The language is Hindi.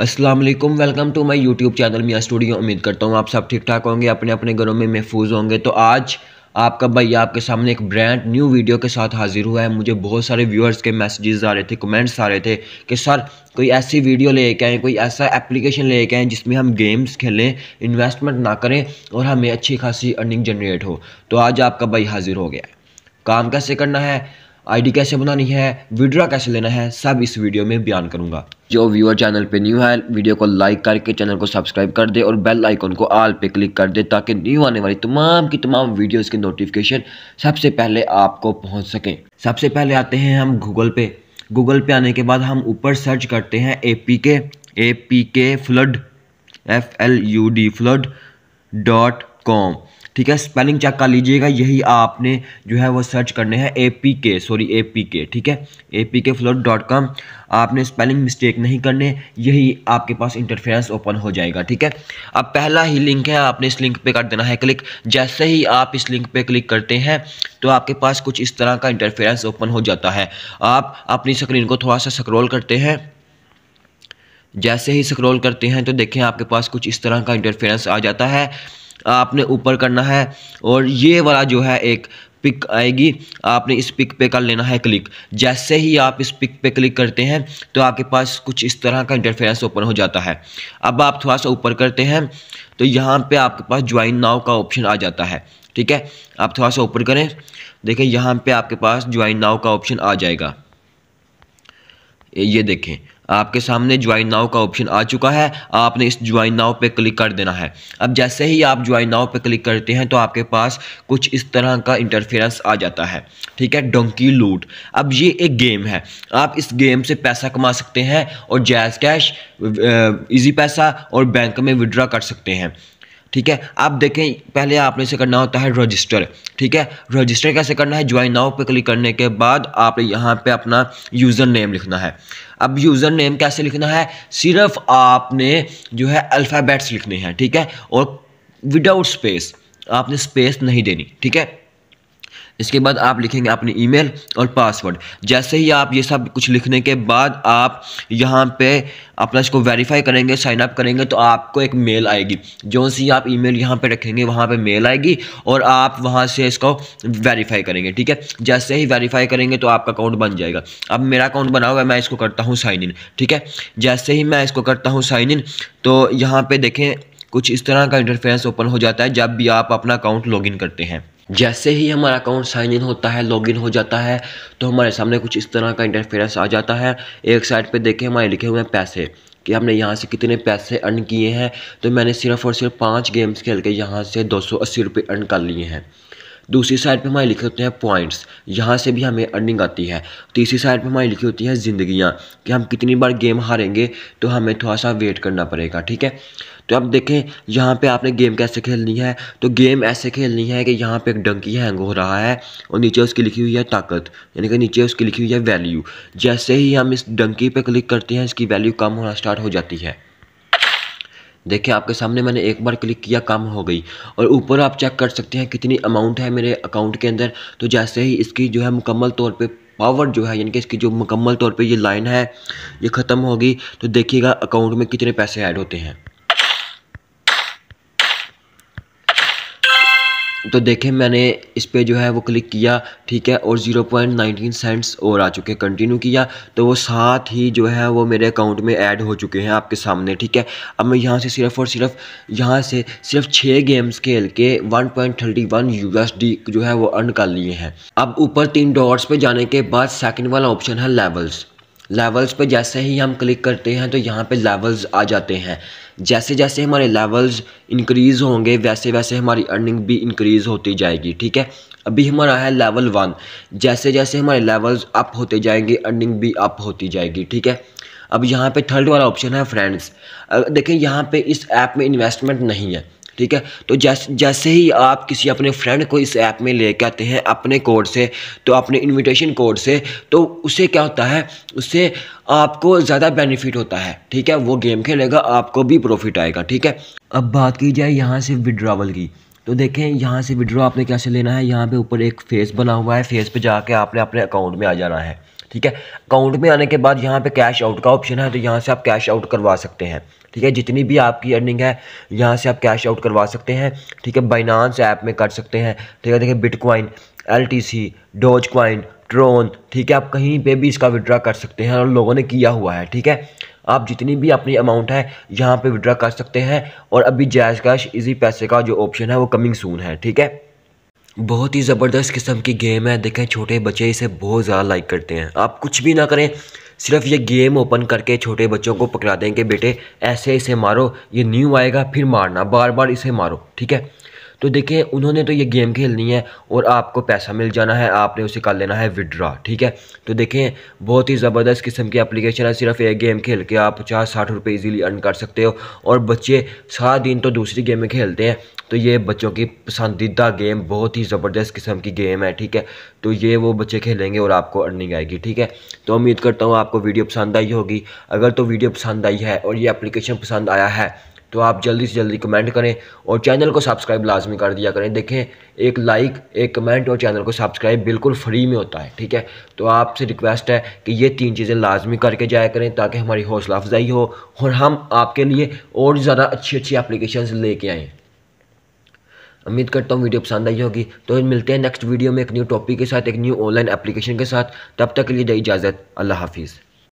Aslam welcome to my YouTube channel Miyan studio उम्मीद करता हूँ आप सब ठीक ठाक होंगे अपने अपने घरों में महफूज होंगे तो आज आपका भाई आपके सामने एक ब्रांड न्यू वीडियो के साथ हाजिर हुआ है मुझे बहुत सारे व्यूअर्स के मैसेजेस आ रहे थे कमेंट्स आ रहे थे कि सर कोई ऐसी वीडियो लेके आएँ कोई ऐसा एप्लीकेशन कर आएँ जिसमें हम गेम्स खेलें इन्वेस्टमेंट ना करें और हमें अच्छी खासी अर्निंग जनरेट हो तो आज आपका भाई हाजिर हो गया काम कैसे करना है आईडी कैसे बनानी है विड्रा कैसे लेना है सब इस वीडियो में बयान करूँगा जो व्यूअर चैनल पे न्यू है वीडियो को लाइक करके चैनल को सब्सक्राइब कर दे और बेल आइकन को आल पे क्लिक कर दे ताकि न्यू आने वाली तमाम की तमाम वीडियोस के नोटिफिकेशन सबसे पहले आपको पहुंच सकें सबसे पहले आते हैं हम गूगल पे गूगल पे आने के बाद हम ऊपर सर्च करते हैं A P K A P K flood F L U D flood dot com ठीक है स्पेलिंग चेक कर लीजिएगा यही आपने जो है वो सर्च करने हैं A P K sorry A P K ठीक है A P K float dot com आपने स्पेलिंग मिस्टेक नहीं करने यही आपके पास इंटरफेरेंस ओपन हो जाएगा ठीक है अब पहला ही लिंक है आपने इस लिंक पे कर देना है क्लिक जैसे ही आप इस लिंक पे क्लिक करते हैं तो आपके पास कुछ इस तरह का इंटरफेरेंस ओपन हो जाता है आप अपनी स्क्रीन को थोड़ा सा स्क्रोल करते हैं जैसे ही स्क्रोल करते हैं तो देखें आपके पास कुछ इस तरह का इंटरफेरेंस आ जाता है आपने ऊपर करना है और ये वाला जो है एक पिक आएगी आपने इस पिक पे कर लेना है क्लिक जैसे ही आप इस पिक पे क्लिक करते हैं तो आपके पास कुछ इस तरह का इंटरफेरेंस ओपन हो जाता है अब आप थोड़ा सा ऊपर करते हैं तो यहाँ पे आपके पास ज्वाइन नाव का ऑप्शन आ जाता है ठीक है आप थोड़ा सा ऊपर करें देखें यहाँ पे आपके पास ज्वाइन नाव का ऑप्शन आ जाएगा ये देखें आपके सामने ज्वाइन नाव का ऑप्शन आ चुका है आपने इस ज्वाइन नाव पे क्लिक कर देना है अब जैसे ही आप ज्वाइन नाव पे क्लिक करते हैं तो आपके पास कुछ इस तरह का इंटरफेरेंस आ जाता है ठीक है डोंकी लूट अब ये एक गेम है आप इस गेम से पैसा कमा सकते हैं और जैज़ कैश ईजी पैसा और बैंक में विड्रा कर सकते हैं ठीक है आप देखें पहले आपने इसे करना होता है रजिस्टर ठीक है रजिस्टर कैसे करना है ज्वाइन नाउ पे क्लिक करने के बाद आप यहाँ पे अपना यूज़र नेम लिखना है अब यूज़र नेम कैसे लिखना है सिर्फ आपने जो है अल्फ़ाबेट्स लिखने हैं ठीक है और विदाउट स्पेस आपने स्पेस नहीं देनी ठीक है इसके बाद आप लिखेंगे अपनी ईमेल और पासवर्ड जैसे ही आप ये सब कुछ लिखने के बाद आप यहाँ पे अपना इसको वेरीफाई करेंगे साइन अप करेंगे तो आपको एक मेल आएगी जो सी आप ईमेल यहाँ पर रखेंगे वहाँ पे मेल आएगी और आप वहाँ से इसको वेरीफाई करेंगे ठीक है जैसे ही वेरीफाई करेंगे तो आपका अकाउंट बन जाएगा अब मेरा अकाउंट बना हुआ है मैं इसको करता हूँ साइन इन ठीक है जैसे ही मैं इसको करता हूँ साइन इन तो यहाँ पर देखें कुछ इस तरह का इंटरफेरेंस ओपन हो जाता है जब भी आप अपना अकाउंट लॉगिन करते हैं जैसे ही हमारा अकाउंट साइन इन होता है लॉगिन हो जाता है तो हमारे सामने कुछ इस तरह का इंटरफेरेंस आ जाता है एक साइड पे देखें हमारे लिखे हुए हैं पैसे कि हमने यहाँ से कितने पैसे अर्न किए हैं तो मैंने सिर्फ और सिर्फ पाँच गेम्स खेल के यहाँ से दो सौ अस्सी रुपये अर्न कर लिए हैं दूसरी साइड पे हमारे लिखे होते हैं पॉइंट्स यहाँ से भी हमें अर्निंग आती है तीसरी साइड पे हमारी लिखी होती है ज़िंदगियाँ कि हम कितनी बार गेम हारेंगे तो हमें थोड़ा सा वेट करना पड़ेगा ठीक है तो अब देखें यहाँ पे आपने गेम कैसे खेलनी है तो गेम ऐसे खेलनी है कि यहाँ पे एक डंकी हैंग हो रहा है और नीचे उसकी लिखी हुई है ताकत यानी कि नीचे उसकी लिखी हुई है वैल्यू जैसे ही हम इस डंकी पे क्लिक करते हैं इसकी वैल्यू कम होना स्टार्ट हो जाती है देखिए आपके सामने मैंने एक बार क्लिक किया कम हो गई और ऊपर आप चेक कर सकते हैं कितनी अमाउंट है मेरे अकाउंट के अंदर तो जैसे ही इसकी जो है मुकम्मल तौर पर पावर जो है यानी कि इसकी जो मुकम्मल तौर पे ये लाइन है ये ख़त्म होगी तो देखिएगा अकाउंट में कितने पैसे ऐड होते हैं तो देखें मैंने इस पर जो है वो क्लिक किया ठीक है और ज़ीरो पॉइंट नाइनटीन सेंट्स और आ चुके हैं कंटिन्यू किया तो वो साथ ही जो है वो मेरे अकाउंट में ऐड हो चुके हैं आपके सामने ठीक है अब मैं यहाँ से सिर्फ और सिर्फ यहाँ से सिर्फ छः गेम्स खेल के one point thirty one U S D जो है वो अर्न कर लिए हैं अब ऊपर तीन डॉट्स पर जाने के बाद सेकेंड वाला ऑप्शन है लेवल्स लेवल्स पे जैसे ही हम क्लिक करते हैं तो यहाँ पे लेवल्स आ जाते हैं जैसे जैसे हमारे लेवल्स इंक्रीज़ होंगे वैसे वैसे हमारी अर्निंग भी इंक्रीज़ होती जाएगी ठीक है अभी हमारा है लेवल वन जैसे जैसे हमारे लेवल्स अप होते जाएंगे अर्निंग भी अप होती जाएगी ठीक है अब यहाँ पे थर्ड वाला ऑप्शन है फ्रेंड्स देखिए यहाँ पे इस ऐप में इन्वेस्टमेंट नहीं है ठीक है तो जैसे जैसे ही आप किसी अपने फ्रेंड को इस ऐप में ले आते हैं अपने कोड से तो अपने इन्विटेशन कोड से तो उसे क्या होता है उससे आपको ज़्यादा बेनिफिट होता है ठीक है वो गेम खेलेगा आपको भी प्रॉफिट आएगा ठीक है अब बात की जाए यहाँ से विड्रावल की तो देखें यहाँ से विड्रॉ आपने कैसे लेना है यहाँ पे ऊपर एक फेस बना हुआ है फेस पे जाके आपने अपने अकाउंट में आ जाना है ठीक है अकाउंट में आने के बाद यहाँ पे कैश आउट का ऑप्शन है तो यहाँ से आप कैश आउट करवा सकते हैं ठीक है जितनी भी आपकी अर्निंग है यहाँ से आप कैश आउट करवा सकते हैं ठीक है बाइनांस ऐप में कर सकते हैं ठीक है देखिए bitcoin L T C doge coin tron ठीक है आप कहीं पे भी इसका विड्रा कर सकते हैं और लोगों ने किया हुआ है ठीक है आप जितनी भी अपनी अमाउंट है यहाँ पे विड्रा कर सकते हैं और अभी जैज कैश इजी पैसे का जो ऑप्शन है वो कमिंग सून है ठीक है बहुत ही ज़बरदस्त किस्म की गेम है देखें छोटे बच्चे इसे बहुत ज़्यादा लाइक करते हैं आप कुछ भी ना करें सिर्फ ये गेम ओपन करके छोटे बच्चों को पकड़ा देंगे बेटे ऐसे इसे मारो ये न्यू आएगा फिर मारना बार बार इसे मारो ठीक है तो देखिए उन्होंने तो ये गेम खेलनी है और आपको पैसा मिल जाना है आपने उसे कर लेना है विड्रा ठीक है तो देखें बहुत ही ज़बरदस्त किस्म की एप्लीकेशन है सिर्फ एक गेम खेल के आप पचास साठ रुपये ईजिली अर्न कर सकते हो और बच्चे सारा दिन तो दूसरी गेमें खेलते हैं तो ये बच्चों की पसंदीदा गेम बहुत ही ज़बरदस्त किस्म की गेम है ठीक है तो ये वो बच्चे खेलेंगे और आपको अर्निंग आएगी ठीक है तो उम्मीद करता हूँ आपको वीडियो पसंद आई होगी अगर तो वीडियो पसंद आई है और ये एप्लीकेशन पसंद आया है तो आप जल्दी से जल्दी कमेंट करें और चैनल को सब्सक्राइब लाजमी कर दिया करें देखें एक लाइक एक कमेंट और चैनल को सब्सक्राइब बिल्कुल फ्री में होता है ठीक है तो आपसे रिक्वेस्ट है कि ये तीन चीज़ें लाजमी करके जाया करें ताकि हमारी हौसला अफजाई हो और हम आपके लिए और ज़्यादा अच्छी अच्छी एप्लीकेशन लेके आएँ उम्मीद करता हूँ वीडियो पसंद आई होगी तो मिलते हैं नेक्स्ट वीडियो में एक न्यू टॉपिक के साथ एक न्यू ऑनलाइन एप्लीकेशन के साथ तब तक के लिए दी इजाज़त अल्लाह हाफिज़